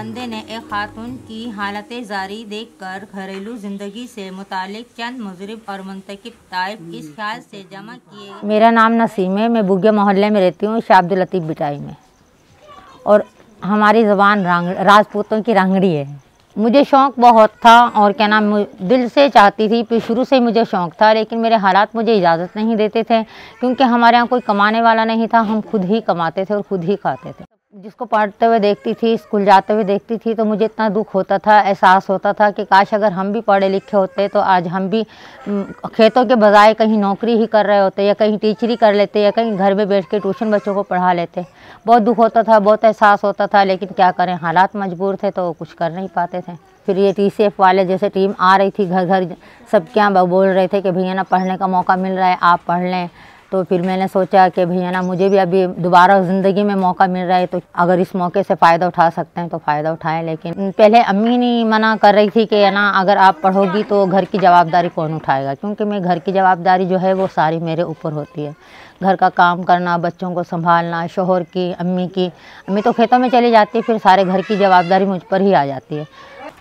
बंदे ने एक खातून की हालत जारी देख कर घरेलू जिंदगी से मुतालिक चंद मुजरब और मुंतखब ताइफ इस ख्याल से जमा किए मेरा नाम नसीम है मैं बुग्या मोहल्ले में रहती हूँ शाह लतीफ़ बिटाई में और हमारी ज़बान राजपूतों की रंगड़ी है मुझे शौक़ बहुत था और क्या नाम दिल से चाहती थी फिर शुरू से ही मुझे शौक़ था लेकिन मेरे हालात मुझे इजाज़त नहीं देते थे क्योंकि हमारे यहाँ कोई कमाने वाला नहीं था हम खुद ही कमाते थे और खुद ही खाते थे जिसको पढ़ते हुए देखती थी स्कूल जाते हुए देखती थी तो मुझे इतना दुख होता था एहसास होता था कि काश अगर हम भी पढ़े लिखे होते तो आज हम भी खेतों के बजाय कहीं नौकरी ही कर रहे होते या कहीं टीचरी कर लेते या कहीं घर में बैठ के ट्यूशन बच्चों को पढ़ा लेते बहुत दुख होता था बहुत एहसास होता था लेकिन क्या करें हालात मजबूर थे तो कुछ कर नहीं पाते थे फिर ये टी सी एफ वाले जैसे टीम आ रही थी घर घर सब क्या बोल रहे थे कि भैया ना पढ़ने का मौका मिल रहा है आप पढ़ लें तो फिर मैंने सोचा कि भैया ना मुझे भी अभी दोबारा ज़िंदगी में मौका मिल रहा है तो अगर इस मौके से फ़ायदा उठा सकते हैं तो फ़ायदा उठाएं लेकिन पहले अम्मी नहीं मना कर रही थी कि ना अगर आप पढ़ोगी तो घर की जवाबदारी कौन उठाएगा क्योंकि मैं घर की जवाबदारी जो है वो सारी मेरे ऊपर होती है घर का काम करना बच्चों को संभालना शोहर की अम्मी की अम्मी तो खेतों में चली जाती है फिर सारे घर की जवाबदारी मुझ पर ही आ जाती है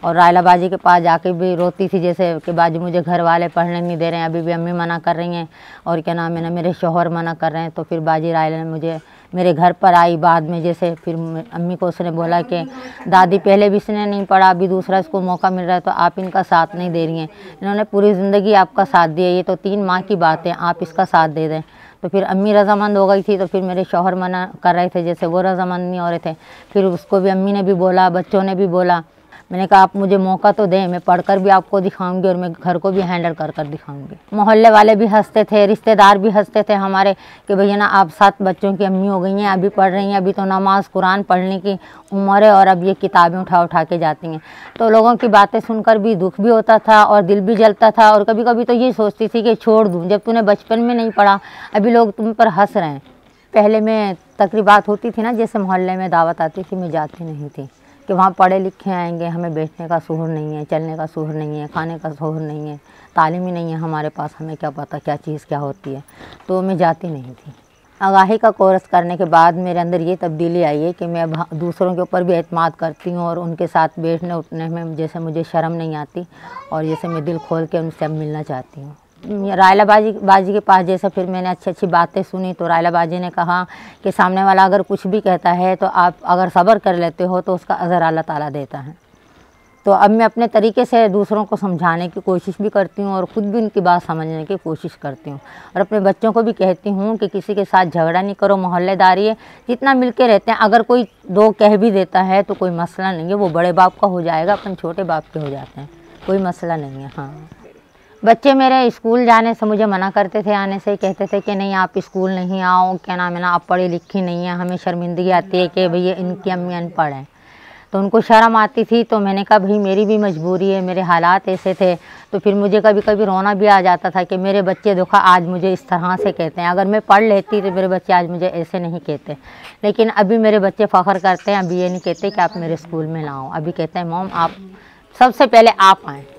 और रायला बाजी के पास जाके भी रोती थी जैसे कि बाजी मुझे घर वाले पढ़ने नहीं दे रहे हैं अभी भी अम्मी मना कर रही हैं और क्या नाम है ना मेरे शोहर मना कर रहे हैं तो फिर बाजी रायला ने मुझे मेरे घर पर आई बाद में जैसे फिर अम्मी को उसने बोला कि दादी पहले भी इसने नहीं पढ़ा अभी दूसरा इसको मौका मिल रहा है तो आप इनका साथ नहीं दे रही हैं इन्होंने पूरी ज़िंदगी आपका साथ दिया ये तो तीन माँ की बात है आप इसका साथ दे दें तो फिर अम्मी रजामंद हो गई थी तो फिर मेरे शोहर मना कर रहे थे जैसे वो रजामंद नहीं हो रहे थे फिर उसको भी अम्मी ने भी बोला बच्चों ने भी बोला मैंने कहा आप मुझे मौका तो दें मैं पढ़कर भी आपको दिखाऊंगी और मैं घर को भी हैंडल कर कर दिखाऊंगी मोहल्ले वाले भी हंसते थे रिश्तेदार भी हंसते थे हमारे कि भैया ना आप सात बच्चों की अम्मी हो गई हैं अभी पढ़ रही हैं अभी तो नमाज कुरान पढ़ने की उम्र है और अब ये किताबें उठा उठा के जाती हैं तो लोगों की बातें सुनकर भी दुख भी होता था और दिल भी जलता था और कभी कभी तो ये सोचती थी कि छोड़ दूँ जब तूने बचपन में नहीं पढ़ा अभी लोग तुम पर हंस रहे हैं पहले मैं तकरीबात होती थी ना जैसे मोहल्ले में दावत आती थी मैं जाती नहीं थी कि वहाँ पढ़े लिखे आएंगे हमें बैठने का शहर नहीं है चलने का शहर नहीं है खाने का शहर नहीं है तालीम ही नहीं है हमारे पास हमें क्या पता क्या चीज़ क्या होती है तो मैं जाती नहीं थी आगाही का कोर्स करने के बाद मेरे अंदर ये तब्दीली आई है कि मैं हाँ, दूसरों के ऊपर भी अतमाद करती हूँ और उनके साथ बैठने उठने में जैसे मुझे शर्म नहीं आती और जैसे मैं दिल खोल के उनसे अब मिलना चाहती हूँ रायला बाजी बाजी के पास जैसे फिर मैंने अच्छी अच्छी बातें सुनी तो रायला बाजी ने कहा कि सामने वाला अगर कुछ भी कहता है तो आप अगर सब्र कर लेते हो तो उसका अज़र अल्लाह ताला देता है तो अब मैं अपने तरीके से दूसरों को समझाने की कोशिश भी करती हूँ और ख़ुद भी उनकी बात समझने की कोशिश करती हूँ और अपने बच्चों को भी कहती हूँ कि किसी के साथ झगड़ा नहीं करो मोहल्लेदारी है जितना मिल के रहते हैं अगर कोई दो कह भी देता है तो कोई मसला नहीं है वो बड़े बाप का हो जाएगा अपन छोटे बाप के हो जाते हैं कोई मसला नहीं है हाँ बच्चे मेरे स्कूल जाने से मुझे मना करते थे आने से कहते थे कि नहीं आप स्कूल नहीं आओ क्या नाम है ना आप पढ़ी लिखी नहीं है हमें शर्मिंदगी आती है कि भैया इनकी अम्मी अनपढ़ हैं तो उनको शर्म आती थी तो मैंने कहा भाई मेरी भी मजबूरी है मेरे हालात ऐसे थे तो फिर मुझे कभी कभी रोना भी आ जाता था कि मेरे बच्चे देखो आज मुझे इस तरह से कहते हैं अगर मैं पढ़ लेती तो मेरे बच्चे आज मुझे ऐसे नहीं कहते लेकिन अभी मेरे बच्चे फ़ख्र करते हैं अभी ये नहीं कहते कि आप मेरे स्कूल में ना आओ अभी कहते हैं मोम आप सबसे पहले आप आएँ